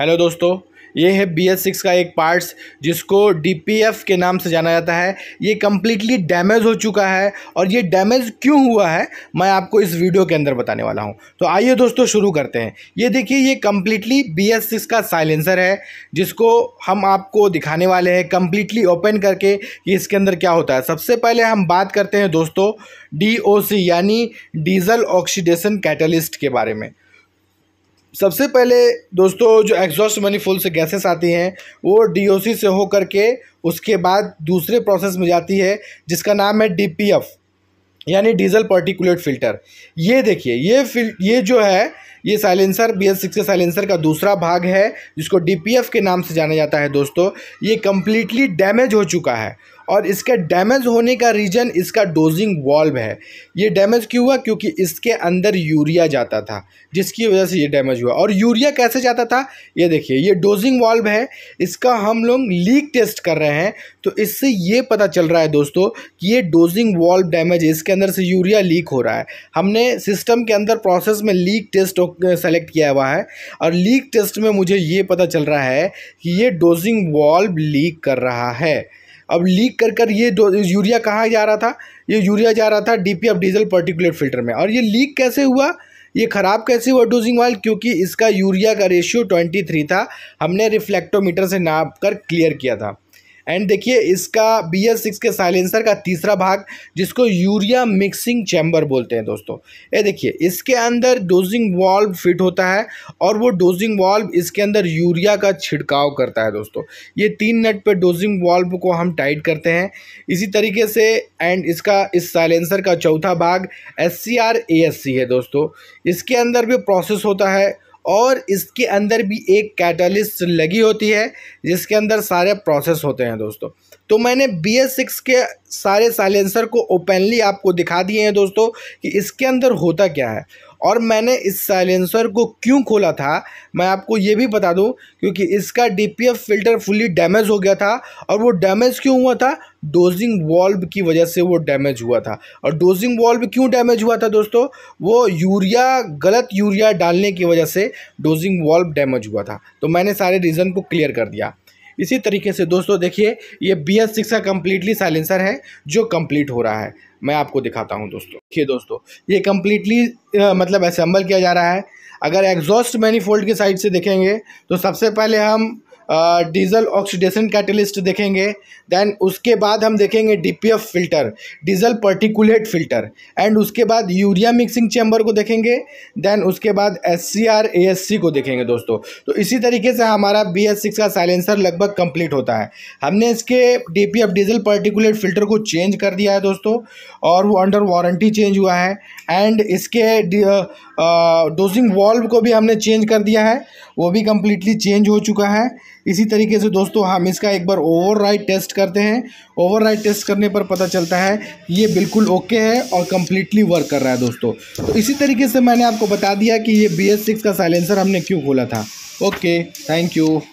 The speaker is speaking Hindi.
हेलो दोस्तों ये है बी एस सिक्स का एक पार्ट्स जिसको डी पी एफ के नाम से जाना जाता है ये कम्प्लीटली डैमेज हो चुका है और ये डैमेज क्यों हुआ है मैं आपको इस वीडियो के अंदर बताने वाला हूँ तो आइए दोस्तों शुरू करते हैं ये देखिए ये कम्प्लीटली बी एस सिक्स का साइलेंसर है जिसको हम आपको दिखाने वाले हैं कम्प्लीटली ओपन करके कि इसके अंदर क्या होता है सबसे पहले हम बात करते हैं दोस्तों डी ओ सी यानी डीजल ऑक्सीडेशन कैटलिस्ट के बारे में सबसे पहले दोस्तों जो एग्जॉस्ट मनी फुल से गैसेस आती हैं वो डीओसी से होकर के उसके बाद दूसरे प्रोसेस में जाती है जिसका नाम है डीपीएफ यानी डीजल पर्टिकुलेट फिल्टर ये देखिए ये फिल ये जो है ये silencer B S six silencer का दूसरा भाग है जिसको डी के नाम से जाना जाता है दोस्तों ये कम्प्लीटली डैमेज हो चुका है और इसका डैमेज होने का रीज़न इसका डोजिंग वॉल्व है ये डैमेज क्यों हुआ क्योंकि इसके अंदर यूरिया जाता था जिसकी वजह से ये डैमेज हुआ और यूरिया कैसे जाता था ये देखिए ये डोजिंग वॉल्व है इसका हम लोग लीक टेस्ट कर रहे हैं तो इससे ये पता चल रहा है दोस्तों कि ये डोजिंग वॉल्व डैमेज है इसके अंदर से यूरिया लीक हो रहा है हमने सिस्टम के अंदर प्रोसेस में लीक टेस्ट सेलेक्ट किया हुआ है और लीक टेस्ट में मुझे ये पता चल रहा है कि ये डोजिंग वॉल्व लीक कर रहा है अब लीक कर कर ये यूरिया कहाँ जा रहा था ये यूरिया जा रहा था D P diesel particular filter में और ये लीक कैसे हुआ ये ख़राब कैसे हुआ डोजिंग वाल क्योंकि इसका यूरिया का रेशियो थ्री था हमने रिफ्लेक्टोमीटर से नाप कर क्लियर किया था एंड देखिए इसका बी एस सिक्स के साइलेंसर का तीसरा भाग जिसको यूरिया मिक्सिंग चैम्बर बोलते हैं दोस्तों ये देखिए इसके अंदर डोजिंग वॉल्व फिट होता है और वो डोजिंग वॉल्व इसके अंदर यूरिया का छिड़काव करता है दोस्तों ये तीन नट पर डोजिंग वॉल्व को हम टाइट करते हैं इसी तरीके से एंड इसका इस साइलेंसर का चौथा भाग S C R A S C है दोस्तों इसके अंदर भी प्रोसेस होता है और इसके अंदर भी एक कैटलिस्ट लगी होती है जिसके अंदर सारे प्रोसेस होते हैं दोस्तों तो मैंने बी एस सिक्स के सारे साइलेंसर को ओपनली आपको दिखा दिए हैं दोस्तों कि इसके अंदर होता क्या है और मैंने इस साइलेंसर को क्यों खोला था मैं आपको ये भी बता दूं क्योंकि इसका डीपीएफ फिल्टर फुली डैमेज हो गया था और वो डैमेज क्यों हुआ था डोजिंग वॉल्व की वजह से वो डैमेज हुआ था और डोजिंग वॉल्व क्यों डैमेज हुआ था दोस्तों वो यूरिया गलत यूरिया डालने की वजह से डोजिंग वॉल्व डैमेज हुआ था तो मैंने सारे रीज़न को क्लियर कर दिया इसी तरीके से दोस्तों देखिए ये बी एस सिक्स का कम्प्लीटली साइलेंसर है जो कम्प्लीट हो रहा है मैं आपको दिखाता हूँ दोस्तों देखिए दोस्तों ये कम्प्लीटली मतलब असेंबल किया जा रहा है अगर एग्जॉस्ट मैनीफोल्ड की साइड से देखेंगे तो सबसे पहले हम डीजल ऑक्सीडेशन कैटलिस्ट देखेंगे दैन उसके बाद हम देखेंगे DPF filter diesel particulate filter and उसके बाद यूरिया मिक्सिंग चैम्बर को देखेंगे दैन उसके बाद S C R A S C को देखेंगे दोस्तों तो इसी तरीके से हमारा बी एस सिक्स का साइलेंसर लगभग कंप्लीट होता है हमने इसके D P F diesel particulate filter को चेंज कर दिया है दोस्तों और वो अंडर वारंटी चेंज हुआ है एंड इसके डोजिंग वॉल्व को भी हमने चेंज कर दिया है वो भी कम्प्लीटली चेंज हो चुका है इसी तरीके से दोस्तों हम इसका एक बार ओवर टेस्ट करते हैं ओवर टेस्ट करने पर पता चलता है ये बिल्कुल ओके है और कम्प्लीटली वर्क कर रहा है दोस्तों तो इसी तरीके से मैंने आपको बता दिया कि ये बी का साइलेंसर हमने क्यों खोला था ओके थैंक यू